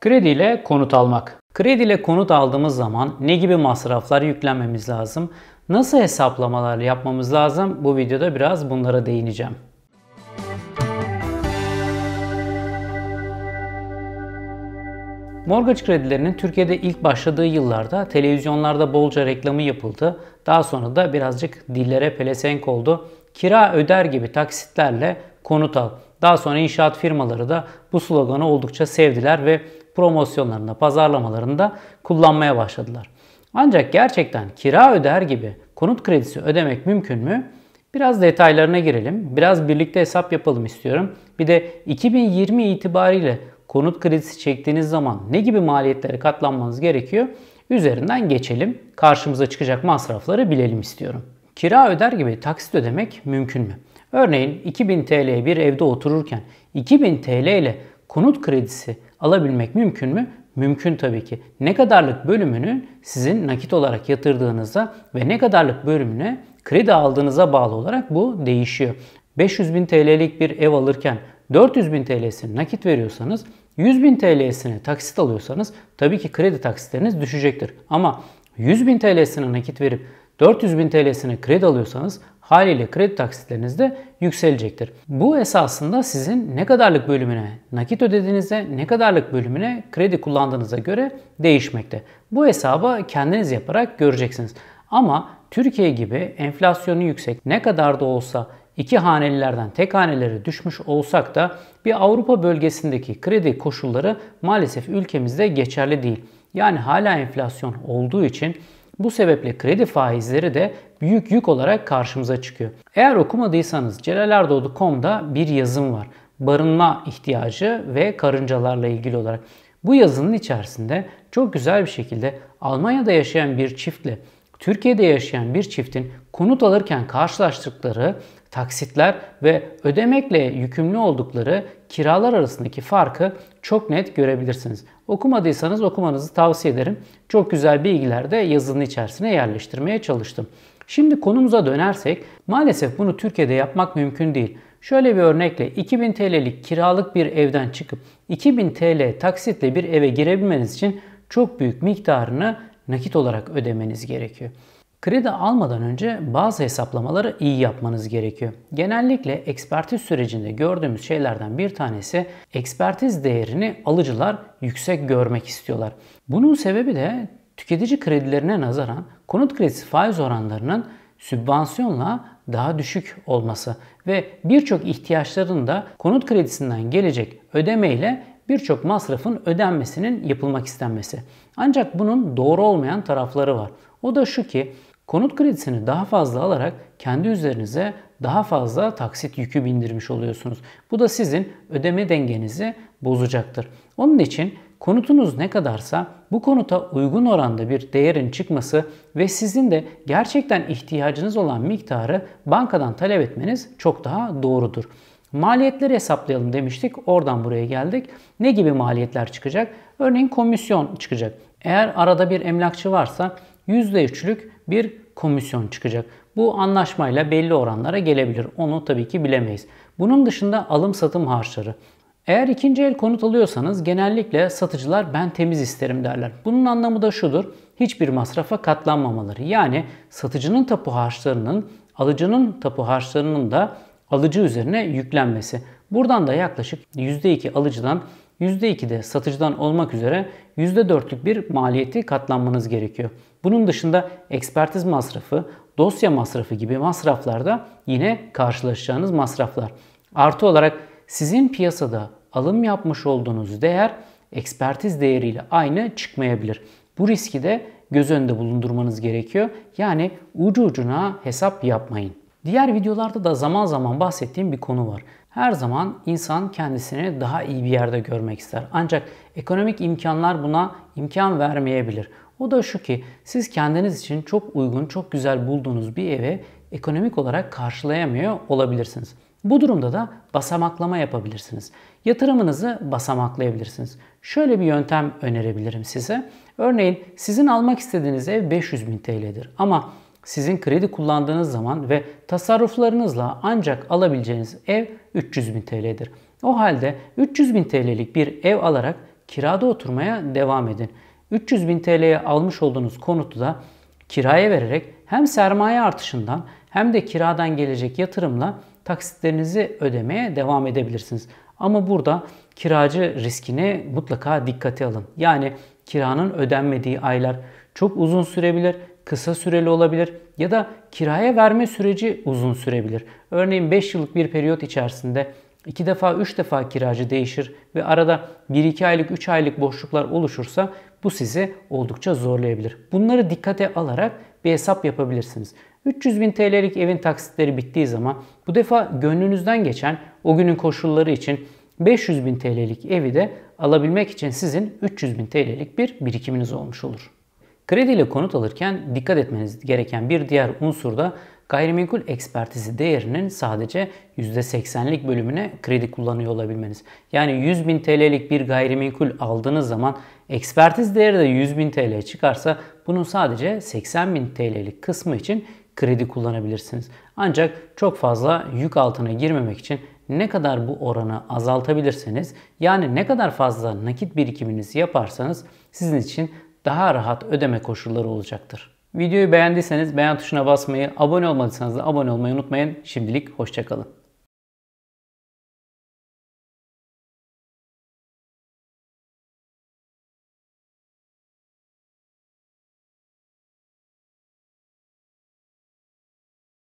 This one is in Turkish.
Kredi ile konut almak. Kredi ile konut aldığımız zaman ne gibi masraflar yüklenmemiz lazım? Nasıl hesaplamalar yapmamız lazım? Bu videoda biraz bunlara değineceğim. Morgaç kredilerinin Türkiye'de ilk başladığı yıllarda televizyonlarda bolca reklamı yapıldı. Daha sonra da birazcık dillere pelesenk oldu. Kira öder gibi taksitlerle konut al. Daha sonra inşaat firmaları da bu sloganı oldukça sevdiler ve promosyonlarında, pazarlamalarında kullanmaya başladılar. Ancak gerçekten kira öder gibi konut kredisi ödemek mümkün mü? Biraz detaylarına girelim. Biraz birlikte hesap yapalım istiyorum. Bir de 2020 itibariyle konut kredisi çektiğiniz zaman ne gibi maliyetlere katlanmanız gerekiyor? Üzerinden geçelim. Karşımıza çıkacak masrafları bilelim istiyorum. Kira öder gibi taksit ödemek mümkün mü? Örneğin 2000 TL bir evde otururken 2000 TL ile konut kredisi alabilmek mümkün mü? Mümkün tabii ki. Ne kadarlık bölümünün sizin nakit olarak yatırdığınıza ve ne kadarlık bölümüne kredi aldığınıza bağlı olarak bu değişiyor. 500 bin TL'lik bir ev alırken 400 bin TL'sini nakit veriyorsanız 100 bin TL'sini taksit alıyorsanız tabii ki kredi taksitleriniz düşecektir. Ama 100 bin TL'sine nakit verip 400 bin TL'sine kredi alıyorsanız haliyle kredi taksitleriniz de yükselecektir. Bu esasında sizin ne kadarlık bölümüne nakit ödediğinizde ne kadarlık bölümüne kredi kullandığınıza göre değişmekte. Bu hesaba kendiniz yaparak göreceksiniz. Ama Türkiye gibi enflasyonu yüksek ne kadar da olsa iki hanelilerden tek hanelere düşmüş olsak da bir Avrupa bölgesindeki kredi koşulları maalesef ülkemizde geçerli değil. Yani hala enflasyon olduğu için bu sebeple kredi faizleri de büyük yük olarak karşımıza çıkıyor. Eğer okumadıysanız celalerdoğdu.com'da bir yazım var. Barınma ihtiyacı ve karıncalarla ilgili olarak. Bu yazının içerisinde çok güzel bir şekilde Almanya'da yaşayan bir çiftle Türkiye'de yaşayan bir çiftin konut alırken karşılaştıkları taksitler ve ödemekle yükümlü oldukları kiralar arasındaki farkı çok net görebilirsiniz. Okumadıysanız okumanızı tavsiye ederim. Çok güzel bilgiler de yazının içerisine yerleştirmeye çalıştım. Şimdi konumuza dönersek maalesef bunu Türkiye'de yapmak mümkün değil. Şöyle bir örnekle 2000 TL'lik kiralık bir evden çıkıp 2000 TL taksitle bir eve girebilmeniz için çok büyük miktarını nakit olarak ödemeniz gerekiyor. Kredi almadan önce bazı hesaplamaları iyi yapmanız gerekiyor. Genellikle ekspertiz sürecinde gördüğümüz şeylerden bir tanesi ekspertiz değerini alıcılar yüksek görmek istiyorlar. Bunun sebebi de tüketici kredilerine nazaran konut kredisi faiz oranlarının sübvansiyonla daha düşük olması ve birçok ihtiyaçların da konut kredisinden gelecek ödemeyle birçok masrafın ödenmesinin yapılmak istenmesi. Ancak bunun doğru olmayan tarafları var. O da şu ki Konut kredisini daha fazla alarak kendi üzerinize daha fazla taksit yükü bindirmiş oluyorsunuz. Bu da sizin ödeme dengenizi bozacaktır. Onun için konutunuz ne kadarsa bu konuta uygun oranda bir değerin çıkması ve sizin de gerçekten ihtiyacınız olan miktarı bankadan talep etmeniz çok daha doğrudur. Maliyetleri hesaplayalım demiştik. Oradan buraya geldik. Ne gibi maliyetler çıkacak? Örneğin komisyon çıkacak. Eğer arada bir emlakçı varsa %3'lük bir komisyon çıkacak. Bu anlaşmayla belli oranlara gelebilir. Onu tabii ki bilemeyiz. Bunun dışında alım satım harçları. Eğer ikinci el konut alıyorsanız genellikle satıcılar ben temiz isterim derler. Bunun anlamı da şudur. Hiçbir masrafa katlanmamaları. Yani satıcının tapu harçlarının alıcının tapu harçlarının da alıcı üzerine yüklenmesi. Buradan da yaklaşık %2 alıcıdan %2'de satıcıdan olmak üzere %4'lük bir maliyeti katlanmanız gerekiyor. Bunun dışında ekspertiz masrafı, dosya masrafı gibi masraflarda yine karşılaşacağınız masraflar. Artı olarak sizin piyasada alım yapmış olduğunuz değer ekspertiz değeriyle aynı çıkmayabilir. Bu riski de göz önünde bulundurmanız gerekiyor. Yani ucu ucuna hesap yapmayın. Diğer videolarda da zaman zaman bahsettiğim bir konu var. Her zaman insan kendisini daha iyi bir yerde görmek ister. Ancak ekonomik imkanlar buna imkan vermeyebilir. O da şu ki siz kendiniz için çok uygun, çok güzel bulduğunuz bir eve ekonomik olarak karşılayamıyor olabilirsiniz. Bu durumda da basamaklama yapabilirsiniz. Yatırımınızı basamaklayabilirsiniz. Şöyle bir yöntem önerebilirim size. Örneğin sizin almak istediğiniz ev 500 bin TL'dir ama sizin kredi kullandığınız zaman ve tasarruflarınızla ancak alabileceğiniz ev 300 bin TL'dir. O halde 300 bin TL'lik bir ev alarak kirada oturmaya devam edin. 300 bin TL'ye almış olduğunuz konutu da kiraya vererek hem sermaye artışından hem de kiradan gelecek yatırımla taksitlerinizi ödemeye devam edebilirsiniz. Ama burada kiracı riskine mutlaka dikkate alın. Yani kiranın ödenmediği aylar çok uzun sürebilir kısa süreli olabilir ya da kiraya verme süreci uzun sürebilir. Örneğin 5 yıllık bir periyot içerisinde 2 defa 3 defa kiracı değişir ve arada 1-2 aylık 3 aylık boşluklar oluşursa bu sizi oldukça zorlayabilir. Bunları dikkate alarak bir hesap yapabilirsiniz. 300 bin TL'lik evin taksitleri bittiği zaman bu defa gönlünüzden geçen o günün koşulları için 500 bin TL'lik evi de alabilmek için sizin 300 bin TL'lik bir birikiminiz olmuş olur. Krediyle konut alırken dikkat etmeniz gereken bir diğer unsur da gayrimenkul ekspertizi değerinin sadece %80'lik bölümüne kredi kullanıyor olabilmeniz. Yani 100.000 TL'lik bir gayrimenkul aldığınız zaman ekspertiz değeri de 100.000 TL çıkarsa bunun sadece 80.000 TL'lik kısmı için kredi kullanabilirsiniz. Ancak çok fazla yük altına girmemek için ne kadar bu oranı azaltabilirseniz yani ne kadar fazla nakit birikiminizi yaparsanız sizin için daha rahat ödeme koşulları olacaktır. Videoyu beğendiyseniz beğen tuşuna basmayı, abone olmadıysanız da abone olmayı unutmayın. Şimdilik hoşçakalın.